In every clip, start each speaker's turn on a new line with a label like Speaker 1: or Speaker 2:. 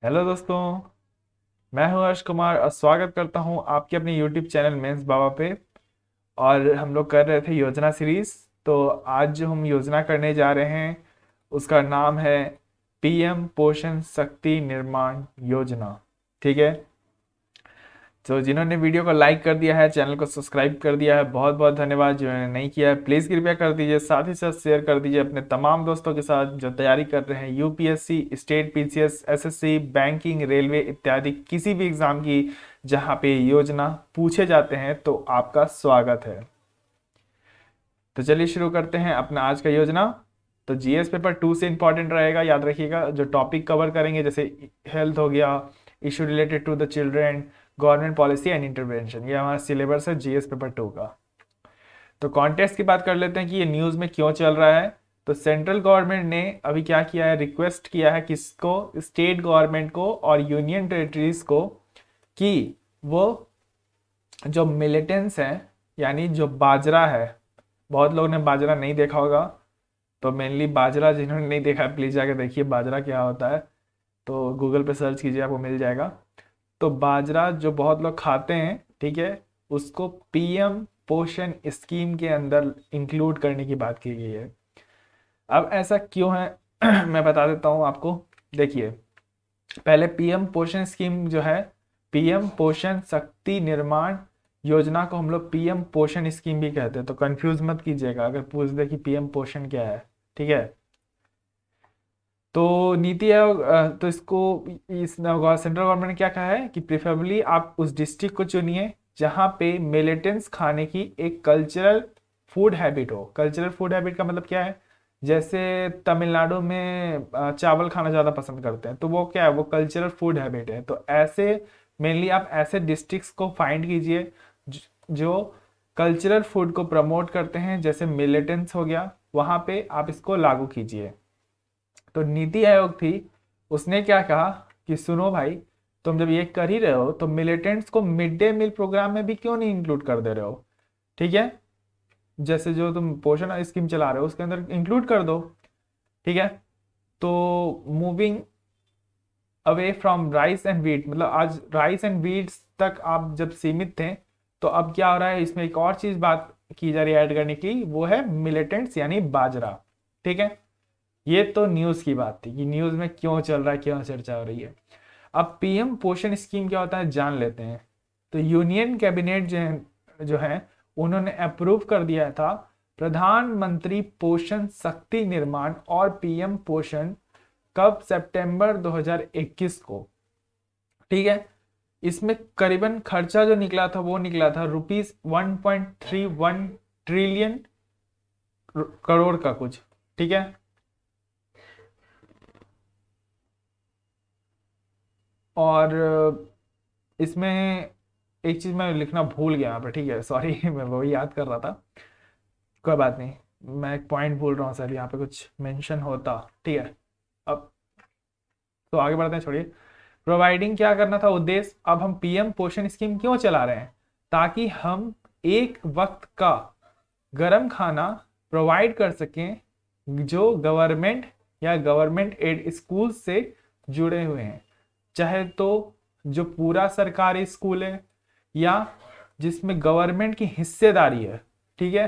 Speaker 1: Hello those मैं हूं हर्ष कुमार और स्वागत करता हूं आपके अपने यूट्यूब चैनल मेंस बाबा पे और हम लोग कर रहे थे योजना सीरीज तो आज जो हम योजना करने जा रहे हैं उसका नाम है पीएम पोषण शक्ति निर्माण योजना ठीक है तो जिन्होंने वीडियो को लाइक कर दिया है चैनल को सब्सक्राइब कर दिया है बहुत बहुत धन्यवाद जिन्होंने नहीं किया है प्लीज़ कृपया कर दीजिए साथ ही साथ शेयर कर दीजिए अपने तमाम दोस्तों के साथ जो तैयारी कर रहे हैं UPSC state PCS SSC banking railway इत्यादि किसी भी एग्ज़ाम की जहाँ पे योजना पूछे जाते हैं तो आपका स्वागत है तो चलिए शुरू करते हैं अपना आज का योजना तो जीएस पेपर टू से इंपॉर्टेंट रहेगा याद रखिएगा जो टॉपिक कवर करेंगे जैसे हेल्थ हो गया issue related to the children government policy and intervention ये हमारा सिलेबस है जीएस पेपर टू का तो कॉन्टेक्स की बात कर लेते हैं कि ये न्यूज़ में क्यों चल रहा है तो सेंट्रल गवर्नमेंट ने अभी क्या किया है रिक्वेस्ट किया है किसको स्टेट गवर्नमेंट को और यूनियन टेरिटरीज को कि वो जो मिलिटेंस हैं यानी जो बाजरा है बहुत लोगों ने बाजरा नहीं देखा होगा तो मेनली बाजरा जिन्होंने नहीं देखा है प्लीज़ जाके देखिए बाजरा क्या होता है तो गूगल पे सर्च कीजिए आपको मिल जाएगा तो बाजरा जो बहुत लोग खाते हैं ठीक है उसको पीएम पोषण स्कीम के अंदर इंक्लूड करने की बात की गई है अब ऐसा क्यों है मैं बता देता हूं आपको देखिए पहले पीएम पोषण स्कीम जो है पीएम पोषण शक्ति निर्माण योजना को हम लोग पीएम पोषण स्कीम भी कहते हैं तो कंफ्यूज मत कीजिएगा अगर पूछ दे कि पीएम पोषण क्या है ठीक है तो नीति आयोग तो इसको इस सेंट्रल गवर्नमेंट ने क्या कहा है कि प्रेफरेबली आप उस डिस्ट्रिक्ट को चुनिए जहाँ पे मिलिटेंस खाने की एक कल्चरल फूड हैबिट हो कल्चरल फूड हैबिट का मतलब क्या है जैसे तमिलनाडु में चावल खाना ज़्यादा पसंद करते हैं तो वो क्या है वो कल्चरल फूड हैबिट है तो ऐसे मेनली आप ऐसे डिस्ट्रिक्स को फाइंड कीजिए जो कल्चरल फूड को प्रमोट करते हैं जैसे मिलिटेंस हो गया वहाँ पे आप इसको लागू कीजिए तो नीति आयोग थी उसने क्या कहा कि सुनो भाई तुम जब ये कर ही रहे हो तो मिलिटेंट्स को मिड डे मील प्रोग्राम में भी क्यों नहीं इंक्लूड कर दे रहे हो ठीक है जैसे जो तुम पोषण स्कीम चला रहे हो उसके अंदर इंक्लूड कर दो ठीक है तो moving away from rice and wheat मतलब आज राइस एंड वीट्स तक आप जब सीमित थे तो अब क्या हो रहा है इसमें एक और चीज बात की जा रही है ऐड करने की वो है मिलिटेंट्स यानी बाजरा ठीक है ये तो न्यूज़ की बात थी कि न्यूज़ में क्यों चल रहा है क्यों चर्चा हो रही है अब पीएम पोषण स्कीम क्या होता है जान लेते हैं तो यूनियन कैबिनेट जो जो है उन्होंने अप्रूव कर दिया था प्रधानमंत्री पोषण शक्ति निर्माण और पीएम पोषण कब सितंबर 2021 को ठीक है इसमें करीबन खर्चा जो निकला था वो निकला था रुपीज वन ट्रिलियन करोड़ का कुछ ठीक है और इसमें एक चीज़ मैं लिखना भूल गया यहाँ पर ठीक है सॉरी मैं वही याद कर रहा था कोई बात नहीं मैं एक पॉइंट बोल रहा हूँ सर यहाँ पे कुछ मेंशन होता ठीक है अब तो आगे बढ़ते हैं छोड़िए प्रोवाइडिंग क्या करना था उद्देश्य अब हम पीएम पोषण स्कीम क्यों चला रहे हैं ताकि हम एक वक्त का गर्म खाना प्रोवाइड कर सकें जो गवर्नमेंट या गवर्नमेंट एड स्कूल से जुड़े हुए हैं चाहे तो जो पूरा सरकारी स्कूल है या जिसमें गवर्नमेंट की हिस्सेदारी है ठीक है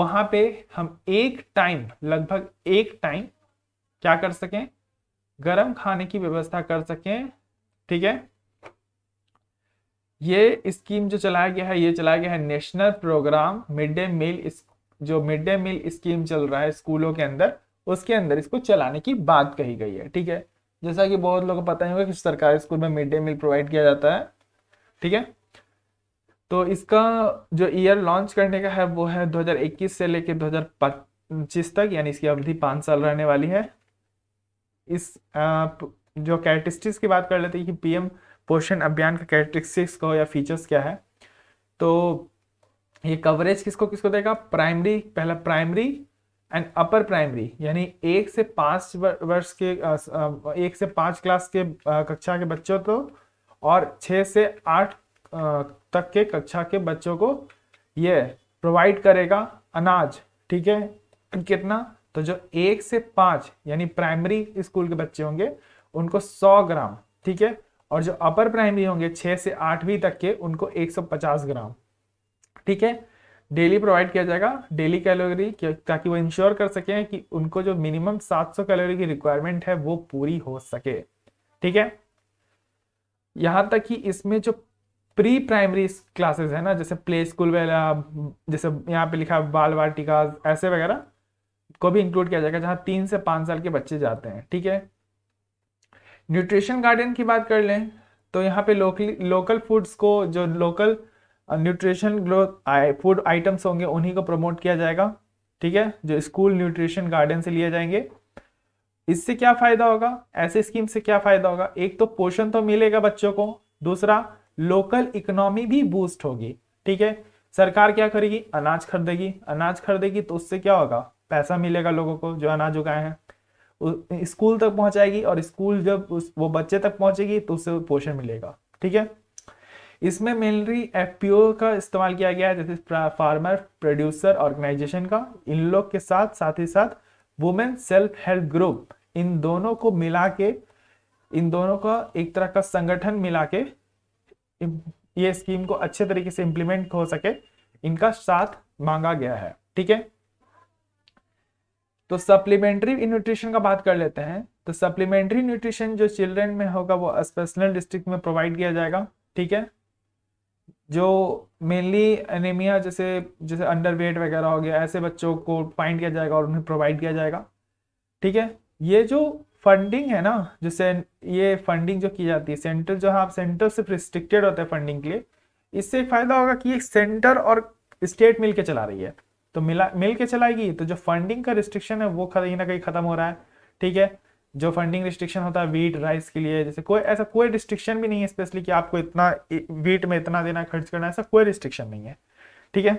Speaker 1: वहां पे हम एक टाइम लगभग एक टाइम क्या कर सकें गरम खाने की व्यवस्था कर सकें ठीक है ये स्कीम जो चलाया गया है ये चलाया गया है national programme mid day meal जो मिड डे मील स्कीम चल रहा है स्कूलों के अंदर उसके अंदर इसको चलाने की बात कही गई है ठीक है जैसा कि बहुत लोगों को पता ही होगा कि सरकारी स्कूल में मिड डे मील प्रोवाइड किया जाता है ठीक है तो इसका जो ईयर लॉन्च करने का है वो है 2021 से लेकर दो तक यानी इसकी अवधि पाँच साल रहने वाली है इस आ, जो कैरेटिस्टिक्स की बात कर लेते हैं कि पीएम पोषण अभियान का कैरेटिस्टिक्स को या फीचर्स क्या है तो ये कवरेज किसको किसको देगा प्राइमरी पहला प्राइमरी एंड अपर प्राइमरी यानी एक से पाँच वर्ष के एक से पाँच क्लास के कक्षा के बच्चों को और छः से आठ तक के कक्षा के बच्चों को ये प्रोवाइड करेगा अनाज ठीक है कितना तो जो एक से पाँच यानी प्राइमरी स्कूल के बच्चे होंगे उनको सौ ग्राम ठीक है और जो अपर प्राइमरी होंगे छः से आठवीं तक के उनको एक सौ पचास ग्राम ठीक है डेली प्रोवाइड किया जाएगा डेली कैलोरी ताकि वो इंश्योर कर सकें कि उनको जो मिनिमम 700 कैलोरी की रिक्वायरमेंट है वो पूरी हो सके ठीक है यहां तक कि इसमें जो प्री प्राइमरी क्लासेस है ना जैसे प्ले स्कूल वाला जैसे यहाँ पे लिखा है बाल वाटिका ऐसे वगैरह को भी इंक्लूड किया जाएगा जहां तीन से पांच साल के बच्चे जाते हैं ठीक है न्यूट्रिशन गार्डन की बात कर लें तो यहाँ पे लोकल लोकल फूड्स को जो local nutrition growth food items होंगे उन्हीं को प्रमोट किया जाएगा ठीक है जो स्कूल न्यूट्रिशन गार्डन से लिए जाएंगे इससे क्या फायदा होगा ऐसे स्कीम से क्या फायदा होगा एक तो पोषण तो मिलेगा बच्चों को दूसरा लोकल इकोनॉमी भी बूस्ट होगी ठीक है सरकार क्या करेगी अनाज खरीदेगी अनाज खरीदेगी तो उससे क्या होगा पैसा मिलेगा लोगों को जो अनाज उगाए हैं स्कूल तक पहुंचाएगी और स्कूल जब उस वो बच्चे तक पहुंचेगी तो उससे पोषण मिलेगा ठीक है इसमें मेनली एफ का इस्तेमाल किया गया है जैसे फार्मर प्रोड्यूसर ऑर्गेनाइजेशन का इन लोग के साथ साथ ही साथ वुमेन सेल्फ हेल्प ग्रुप इन दोनों को मिला के इन दोनों का एक तरह का संगठन मिला के ये स्कीम को अच्छे तरीके से इंप्लीमेंट हो सके इनका साथ मांगा गया है ठीक है तो सप्लीमेंट्री न्यूट्रिशन का बात कर लेते हैं तो सप्लीमेंट्री न्यूट्रिशन जो चिल्ड्रेन में होगा वो स्पेशल डिस्ट्रिक्ट में प्रोवाइड किया जाएगा ठीक है जो मेनली एनीमिया जैसे जैसे अंडर वेट वगैरह हो गया ऐसे बच्चों को फाइंड किया जाएगा और उन्हें प्रोवाइड किया जाएगा ठीक है ये जो फंडिंग है ना जैसे ये फंडिंग जो की जाती है सेंटर जो है आप सेंटर से रिस्ट्रिक्टेड होते हैं फंडिंग के लिए इससे फायदा होगा कि एक सेंटर और स्टेट मिल के चला रही है तो मिला मिल के चलाएगी तो जो फंडिंग का रिस्ट्रिक्शन है वो कहीं ना कहीं खत्म हो रहा है ठीक है जो फंडिंग रिस्ट्रिक्शन होता है वीट राइस के लिए जैसे कोई ऐसा कोई रिस्ट्रिक्शन भी नहीं है स्पेशली कि आपको इतना वीट में इतना देना खर्च करना ऐसा कोई रिस्ट्रिक्शन नहीं है ठीक है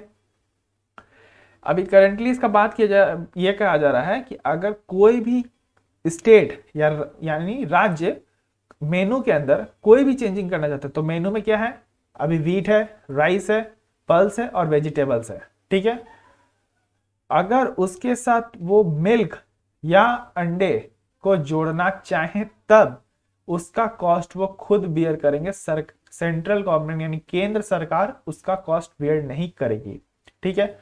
Speaker 1: अभी करंटली इसका बात किया जा ये कहा जा रहा है कि अगर कोई भी स्टेट या यानी राज्य मेनू के अंदर कोई भी चेंजिंग करना चाहता है तो मेनू में क्या है अभी वीट है राइस है पल्स है और वेजिटेबल्स है ठीक है अगर उसके साथ वो मिल्क या अंडे को जोड़ना चाहे तब उसका कॉस्ट वो खुद बियर करेंगे सर सेंट्रल गवर्नमेंट यानी केंद्र सरकार उसका कॉस्ट बियर नहीं करेगी ठीक है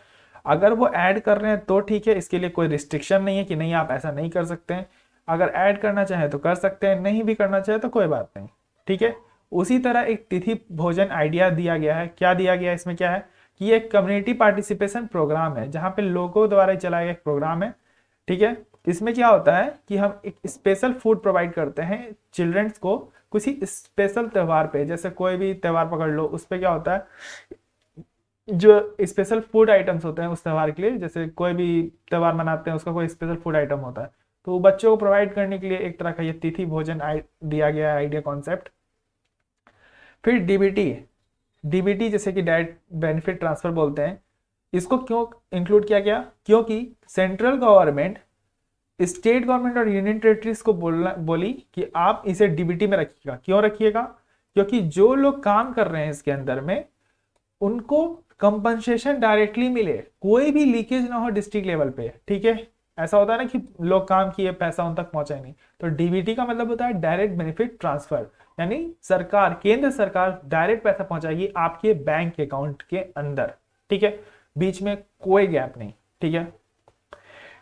Speaker 1: अगर वो ऐड कर रहे हैं तो ठीक है इसके लिए कोई रिस्ट्रिक्शन नहीं है कि नहीं आप ऐसा नहीं कर सकते हैं अगर ऐड करना चाहे तो कर सकते हैं नहीं भी करना चाहे तो कोई बात नहीं ठीक है उसी तरह एक तिथि भोजन आइडिया दिया गया है क्या दिया गया है इसमें क्या है कि एक कम्युनिटी पार्टिसिपेशन प्रोग्राम है जहां पे लोगों द्वारा चलाया गया एक प्रोग्राम है ठीक है इसमें क्या होता है कि हम एक स्पेशल फूड प्रोवाइड करते हैं चिल्ड्रंस को किसी स्पेशल त्यौहार पे जैसे कोई भी त्यौहार पकड़ लो उस पर क्या होता है जो स्पेशल फूड आइटम्स होते हैं उस त्यौहार के लिए जैसे कोई भी त्यौहार मनाते हैं उसका कोई स्पेशल फूड आइटम होता है तो बच्चों को प्रोवाइड करने के लिए एक तरह का ये तिथि भोजन दिया गया आइडिया कॉन्सेप्ट फिर डीबीटी डीबीटी जैसे कि डायट बेनिफिट ट्रांसफर बोलते हैं इसको क्यों इंक्लूड किया गया क्योंकि सेंट्रल गवर्नमेंट स्टेट गवर्नमेंट और यूनियन टेरेटरीज को बोलना बोली कि आप इसे डीबीटी में रखिएगा क्यों रखिएगा क्योंकि जो लोग काम कर रहे हैं इसके अंदर में उनको कंपनसेशन डायरेक्टली मिले कोई भी लीकेज ना हो डिस्ट्रिक्ट लेवल पे ठीक है ऐसा होता है ना कि लोग काम किए पैसा उन तक पहुंचा नहीं तो डीबीटी का मतलब होता है डायरेक्ट बेनिफिट ट्रांसफर यानी सरकार केंद्र सरकार डायरेक्ट पैसा पहुंचाएगी आपके बैंक अकाउंट के अंदर ठीक है बीच में कोई गैप नहीं ठीक है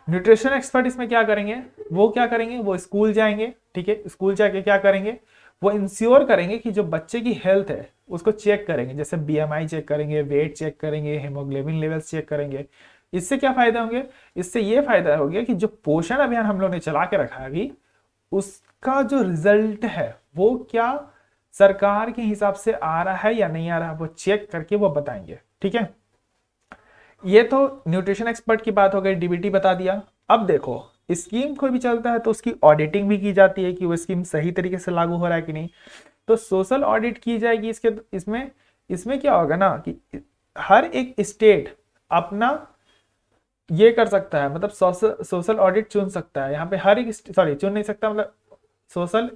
Speaker 1: न्यूट्रिशन एक्सपर्ट इसमें क्या करेंगे वो क्या करेंगे वो स्कूल जाएंगे ठीक है स्कूल जाके क्या करेंगे वो इंश्योर करेंगे कि जो बच्चे की हेल्थ है उसको चेक करेंगे जैसे बीएमआई चेक करेंगे वेट चेक करेंगे हेमोग्लोबिन लेवल्स चेक करेंगे इससे क्या फायदा होंगे इससे ये फायदा हो गया कि जो पोषण अभियान हम लोग ने चला के रखा है अभी उसका जो रिजल्ट है वो क्या सरकार के हिसाब से आ रहा है या नहीं आ रहा वो चेक करके वो बताएंगे ठीक है ये तो न्यूट्रिशन एक्सपर्ट की बात हो गई डीबीटी बता दिया अब देखो स्कीम कोई भी चलता है तो उसकी ऑडिटिंग भी की जाती है कि वो स्कीम सही तरीके से लागू हो रहा है कि नहीं तो सोशल ऑडिट की जाएगी इसके इसमें इसमें क्या होगा ना कि हर एक स्टेट अपना ये कर सकता है मतलब सोशल सोशल ऑडिट चुन सकता है यहाँ पे हर एक सॉरी चुन नहीं सकता मतलब सोशल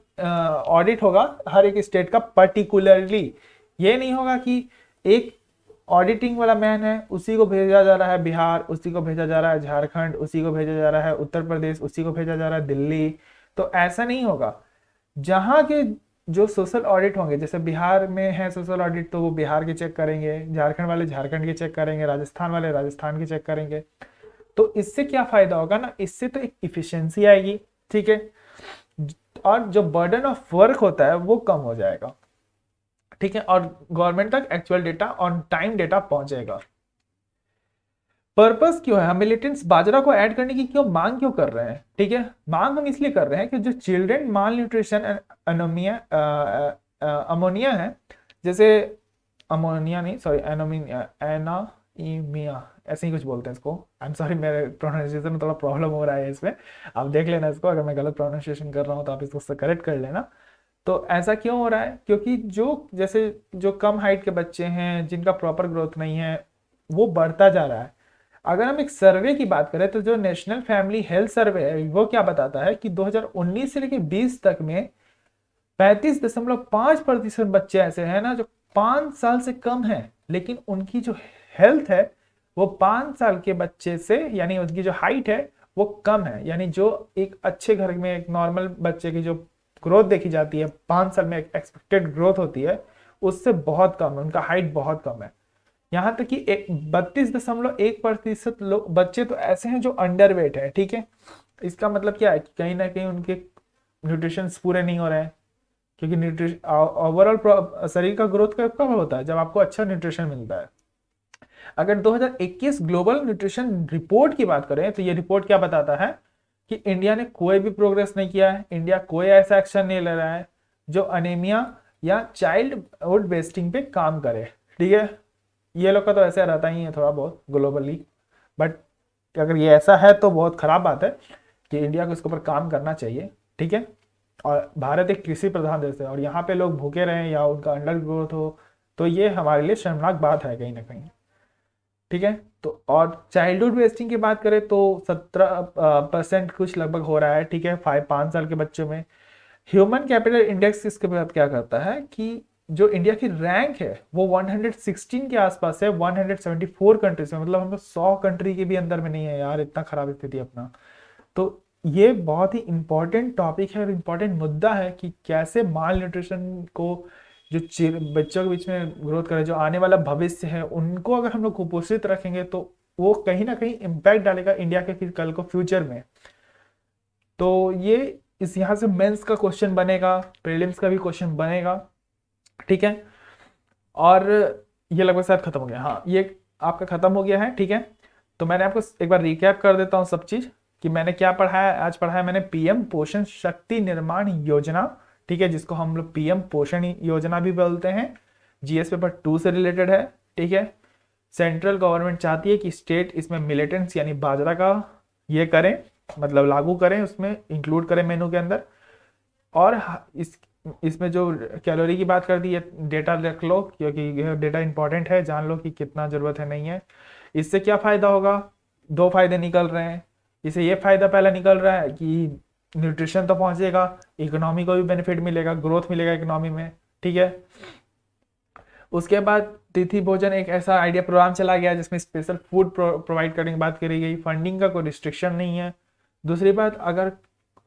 Speaker 1: ऑडिट होगा हर एक स्टेट का पर्टिकुलरली ये नहीं होगा कि एक ऑडिटिंग वाला मैन है उसी को भेजा जा रहा है बिहार उसी को भेजा जा रहा है झारखंड उसी को भेजा जा रहा है उत्तर प्रदेश उसी को भेजा जा रहा है दिल्ली तो ऐसा नहीं होगा जहाँ के जो सोशल ऑडिट होंगे जैसे बिहार में है सोशल ऑडिट तो वो बिहार के चेक करेंगे झारखंड वाले झारखंड के चेक करेंगे राजस्थान वाले राजस्थान के चेक करेंगे तो इससे क्या फायदा होगा ना इससे तो एक इफिशियंसी आएगी ठीक है और जो बर्डन ऑफ वर्क होता है वो कम हो जाएगा ठीक है और गवर्नमेंट तक actual data on time data पहुंचेगा पर्पस क्यों है हम मिलिटेंट्स बाजरा को ऐड करने की क्यों मांग क्यों कर रहे हैं ठीक है मांग हम इसलिए कर रहे हैं कि जो children malnutrition anaemia ammonia है जैसे अमोनिया नहीं सॉरी एनोमिया एनामिया ऐसे ही कुछ बोलते हैं इसको आई एम सॉरी मेरे प्रोनाउंसिएशन में थोड़ा प्रॉब्लम हो रहा है इसमें आप देख लेना इसको अगर मैं गलत प्रोनाउंसिएशन कर रहा हूँ तो आप इसको करेक्ट कर लेना तो ऐसा क्यों हो रहा है क्योंकि जो जैसे जो कम हाइट के बच्चे हैं जिनका प्रॉपर ग्रोथ नहीं है वो बढ़ता जा रहा है अगर हम एक सर्वे की बात करें तो जो नेशनल फैमिली हेल्थ सर्वे है वो क्या बताता है कि 2019 से लेकर 20 तक में 35.5 प्रतिशत बच्चे ऐसे हैं ना जो पाँच साल से कम हैं लेकिन उनकी जो हेल्थ है वो पाँच साल के बच्चे से यानी उनकी जो हाइट है वो कम है यानी जो एक अच्छे घर में एक नॉर्मल बच्चे की जो ग्रोथ देखी जाती है पाँच साल में एक्सपेक्टेड ग्रोथ होती है उससे बहुत कम है उनका हाइट बहुत कम है यहाँ तक कि एक बत्तीस दशमलव एक प्रतिशत लोग बच्चे तो ऐसे हैं जो अंडर वेट है ठीक है इसका मतलब क्या है कि कहीं ना कहीं उनके न्यूट्रिशन पूरे नहीं हो रहे हैं क्योंकि न्यूट्रिशन ओवरऑल शरीर का ग्रोथ कब कब होता है जब आपको अच्छा न्यूट्रिशन मिलता है अगर 2021 ग्लोबल न्यूट्रिशन रिपोर्ट की बात करें तो ये रिपोर्ट क्या बताता है कि इंडिया ने कोई भी प्रोग्रेस नहीं किया है इंडिया कोई ऐसा एक्शन नहीं ले रहा है जो अनेमिया या चाइल्ड हुड वेस्टिंग पे काम करे ठीक है ये लोग का तो ऐसा रहता ही है थोड़ा बहुत ग्लोबली बट अगर ये ऐसा है तो बहुत ख़राब बात है कि इंडिया को इसके ऊपर काम करना चाहिए ठीक है और भारत एक कृषि प्रधान देश है और यहाँ पे लोग भूखे रहें या उनका अंडर ग्रोथ हो तो ये हमारे लिए शर्मनाक बात है कहीं ना कहीं ठीक है तो और चाइल्डहुड वेस्टिंग की बात करें तो सत्रह परसेंट कुछ लगभग हो रहा है ठीक है फाइव पाँच साल के बच्चों में ह्यूमन कैपिटल इंडेक्स इसके बाद क्या करता है कि जो इंडिया की रैंक है वो 116 के आसपास है 174 कंट्रीज में मतलब हम लोग सौ कंट्री के भी अंदर में नहीं है यार इतना खराब स्थिति अपना तो ये बहुत ही इंपॉर्टेंट टॉपिक है और इम्पॉर्टेंट मुद्दा है कि कैसे माल न्यूट्रिशन को जो बच्चों के बीच में ग्रोथ करें जो आने वाला भविष्य है उनको अगर हम लोग कुपोषित रखेंगे तो वो कहीं ना कहीं इम्पैक्ट डालेगा इंडिया के फिर कल को फ्यूचर में तो ये इस यहाँ से मेंस का क्वेश्चन बनेगा प्रीलिम्स का भी क्वेश्चन बनेगा ठीक है और ये लगभग शायद खत्म हो गया हाँ ये आपका खत्म हो गया है ठीक है तो मैंने आपको एक बार रिकैप कर देता हूँ सब चीज़ कि मैंने क्या पढ़ाया आज पढ़ाया मैंने पीएम पोषण शक्ति निर्माण योजना ठीक है जिसको हम लोग पीएम पोषण योजना भी बोलते हैं जीएस पेपर टू से रिलेटेड है ठीक है सेंट्रल गवर्नमेंट चाहती है कि स्टेट इसमें मिलिटेंट्स यानी बाजरा का ये करें मतलब लागू करें उसमें इंक्लूड करें मेनू के अंदर और इस इसमें जो कैलोरी की बात कर दी है डेटा रख लो क्योंकि यह डेटा इंपॉर्टेंट है जान लो कि कितना ज़रूरत है नहीं है इससे क्या फ़ायदा होगा दो फायदे निकल रहे हैं इसे ये फ़ायदा पहला निकल रहा है कि न्यूट्रिशन तो पहुंचेगा इकोनॉमी को भी बेनिफिट मिलेगा ग्रोथ मिलेगा इकोनॉमी में ठीक है उसके बाद तिथि भोजन एक ऐसा आइडिया प्रोग्राम चला गया जिसमें स्पेशल फूड प्रोवाइड करने की बात करी गई फंडिंग का कोई रिस्ट्रिक्शन नहीं है दूसरी बात अगर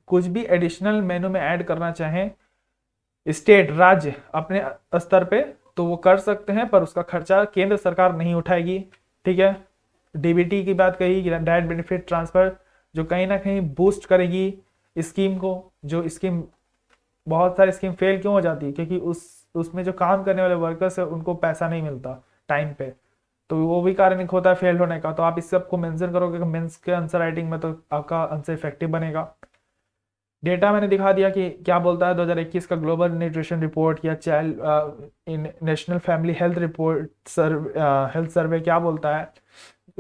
Speaker 1: कुछ भी एडिशनल मेनू में ऐड करना चाहें स्टेट राज्य अपने स्तर पे तो वो कर सकते हैं पर उसका खर्चा केंद्र सरकार नहीं उठाएगी ठीक है डीबीटी की बात कही डायरेक्ट बेनिफिट ट्रांसफर जो कहीं ना कहीं बूस्ट करेगी स्कीम को जो स्कीम बहुत सारी स्कीम फेल क्यों हो जाती है क्योंकि उस उसमें जो काम करने वाले वर्कर्स है उनको पैसा नहीं मिलता टाइम पे तो वो भी कारण एक होता है फेल होने का तो आप इस सबको मेंशन करोगे मेंस तो के आंसर राइटिंग में तो आपका आंसर इफेक्टिव बनेगा डेटा मैंने दिखा दिया कि क्या बोलता है 2021 का ग्लोबल न्यूट्रिशन रिपोर्ट या child national family health report survey health survey क्या बोलता है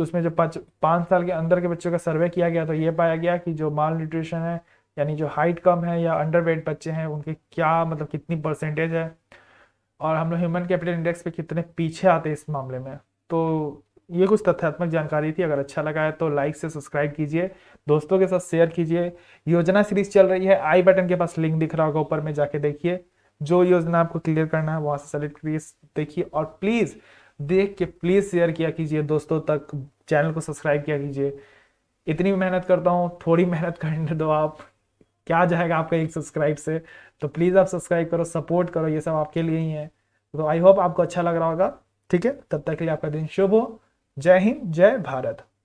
Speaker 1: उसमें जो पाँच पाँच साल के अंदर के बच्चों का सर्वे किया गया तो ये पाया गया कि जो माल न्यूट्रिशन है यानी जो हाइट कम है या अंडर वेट बच्चे हैं उनके क्या मतलब कितनी परसेंटेज है और हम लोग ह्यूमन कैपिटल इंडेक्स पे कितने पीछे आते हैं इस मामले में तो ये कुछ तथ्यात्मक जानकारी थी अगर अच्छा लगा है तो लाइक से सब्सक्राइब कीजिए दोस्तों के साथ शेयर कीजिए योजना सीरीज चल रही है आई बटन के पास लिंक दिख रहा होगा ऊपर में जाके देखिए जो योजना आपको क्लियर करना है वहाँ से सेलेक्ट करिए देखिए और प्लीज़ देख के प्लीज़ शेयर किया कीजिए दोस्तों तक चैनल को सब्सक्राइब किया कीजिए इतनी मेहनत करता हूँ थोड़ी मेहनत करने दो आप क्या जाएगा आपका एक सब्सक्राइब से तो प्लीज़ आप सब्सक्राइब करो सपोर्ट करो ये सब आपके लिए ही है तो आई होप आपको अच्छा लग रहा होगा ठीक है तब तक के लिए आपका दिन शुभ हो जय हिंद जय भारत